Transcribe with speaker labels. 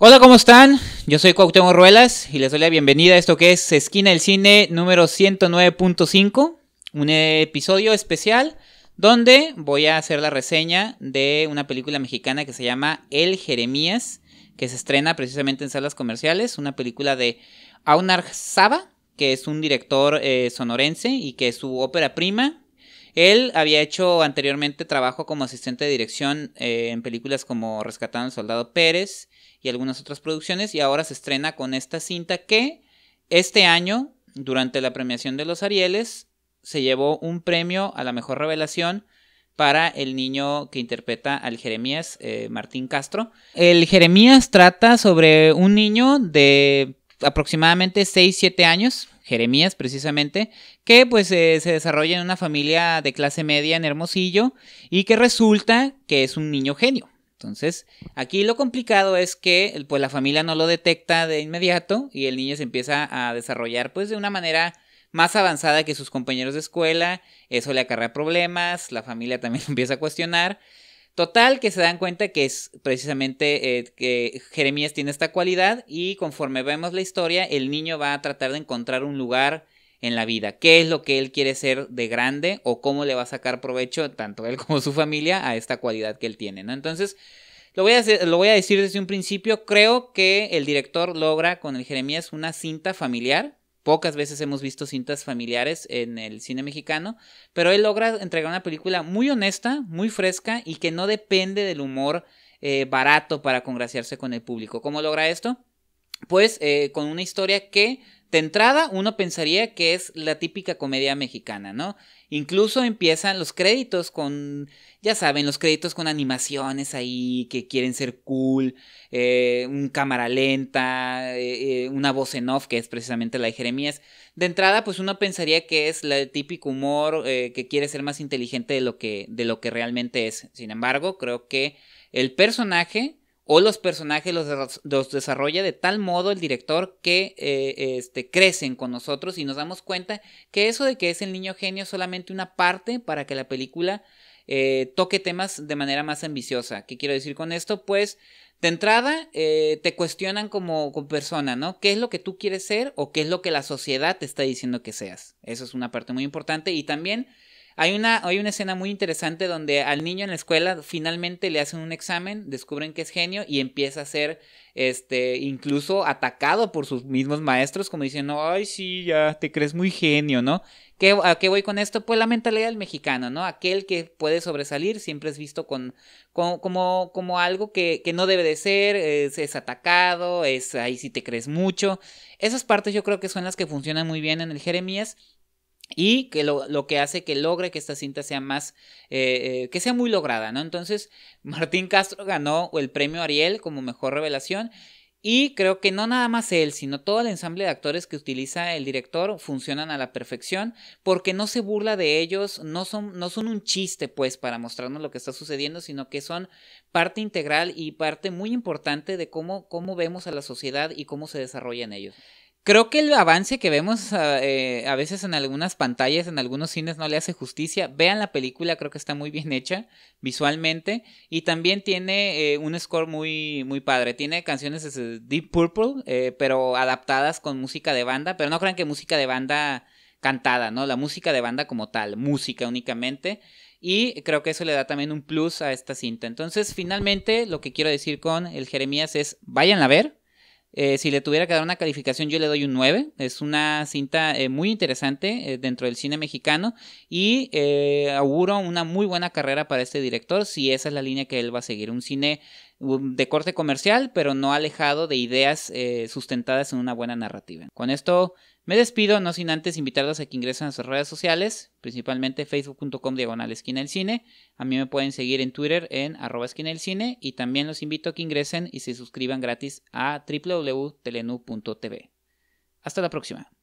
Speaker 1: Hola, ¿cómo están? Yo soy Cuauhtémoc Ruelas y les doy la bienvenida a esto que es Esquina del Cine número 109.5, un episodio especial donde voy a hacer la reseña de una película mexicana que se llama El Jeremías, que se estrena precisamente en salas comerciales, una película de Aunar Saba, que es un director eh, sonorense y que su ópera prima él había hecho anteriormente trabajo como asistente de dirección eh, en películas como Rescatando al Soldado Pérez y algunas otras producciones y ahora se estrena con esta cinta que este año, durante la premiación de los Arieles, se llevó un premio a la mejor revelación para el niño que interpreta al Jeremías, eh, Martín Castro. El Jeremías trata sobre un niño de aproximadamente 6-7 años, Jeremías precisamente, que pues eh, se desarrolla en una familia de clase media en Hermosillo y que resulta que es un niño genio. Entonces, aquí lo complicado es que pues la familia no lo detecta de inmediato y el niño se empieza a desarrollar pues de una manera más avanzada que sus compañeros de escuela, eso le acarrea problemas, la familia también empieza a cuestionar Total, que se dan cuenta que es precisamente eh, que Jeremías tiene esta cualidad y conforme vemos la historia, el niño va a tratar de encontrar un lugar en la vida, qué es lo que él quiere ser de grande o cómo le va a sacar provecho tanto él como su familia a esta cualidad que él tiene, Entonces, lo voy, a lo voy a decir desde un principio, creo que el director logra con el Jeremías una cinta familiar Pocas veces hemos visto cintas familiares en el cine mexicano, pero él logra entregar una película muy honesta, muy fresca y que no depende del humor eh, barato para congraciarse con el público. ¿Cómo logra esto? Pues eh, con una historia que de entrada, uno pensaría que es la típica comedia mexicana, ¿no? Incluso empiezan los créditos con, ya saben, los créditos con animaciones ahí que quieren ser cool, eh, un cámara lenta, eh, eh, una voz en off que es precisamente la de Jeremías. De entrada, pues uno pensaría que es el típico humor que quiere ser más inteligente de lo, que, de lo que realmente es. Sin embargo, creo que el personaje o los personajes los, desarrolla de tal modo el director que eh, este, crecen con nosotros y nos damos cuenta que eso de que es el niño genio es solamente una parte para que la película eh, toque temas de manera más ambiciosa. ¿Qué quiero decir con esto? Pues de entrada eh, te cuestionan como, como, persona, ¿no? ¿Qué es lo que tú quieres ser o qué es lo que la sociedad te está diciendo que seas? Eso es una parte muy importante y también... Hay una, hay una escena muy interesante donde al niño en la escuela finalmente le hacen un examen, descubren que es genio y empieza a ser este, incluso atacado por sus mismos maestros, como diciendo, ay, sí, ya te crees muy genio, ¿no? ¿Qué, ¿A qué voy con esto? Pues la mentalidad del mexicano, ¿no? Aquel que puede sobresalir siempre es visto con, como, como algo que, no debe de ser, es, atacado, es ahí si sí te crees mucho. Esas partes yo creo que son las que funcionan muy bien en el Jeremías y que lo, lo, que hace que logre que esta cinta sea más, eh, eh, que sea muy lograda, ¿no? Entonces, Martín Castro ganó el premio Ariel como mejor revelación y creo que no nada más él, sino todo el ensamble de actores que utiliza el director funcionan a la perfección porque no se burla de ellos, no son, no son un chiste pues para mostrarnos lo que está sucediendo, sino que son parte integral y parte muy importante de cómo, cómo vemos a la sociedad y cómo se desarrollan ellos. Creo que el avance que vemos ah, eh, a, veces en algunas pantallas, en algunos cines, no le hace justicia. Vean la película, creo que está muy bien hecha visualmente. Y también tiene eh, un score muy, muy padre. Tiene canciones de Deep Purple, eh, pero adaptadas con música de banda. Pero no crean que música de banda cantada, ¿no? La música de banda como tal, música únicamente. Y creo que eso le da también un plus a esta cinta. Entonces, finalmente, lo que quiero decir con el Jeremías es, vayan a ver, eh, si le tuviera que dar una calificación, yo le doy un 9. Es una cinta eh, muy interesante eh, dentro del cine mexicano y auguro una muy buena carrera para este director si esa es la línea que él va a seguir. Un cine de corte comercial, pero no alejado de ideas eh, sustentadas en una buena narrativa. Con esto me despido, no sin antes invitarlos a que ingresen a sus redes sociales, principalmente facebook.com diagonal esquina del cine. A mí me pueden seguir en Twitter en arroba esquina del cine y también los invito a que ingresen y se suscriban gratis a www.telenu.tv. Hasta la próxima.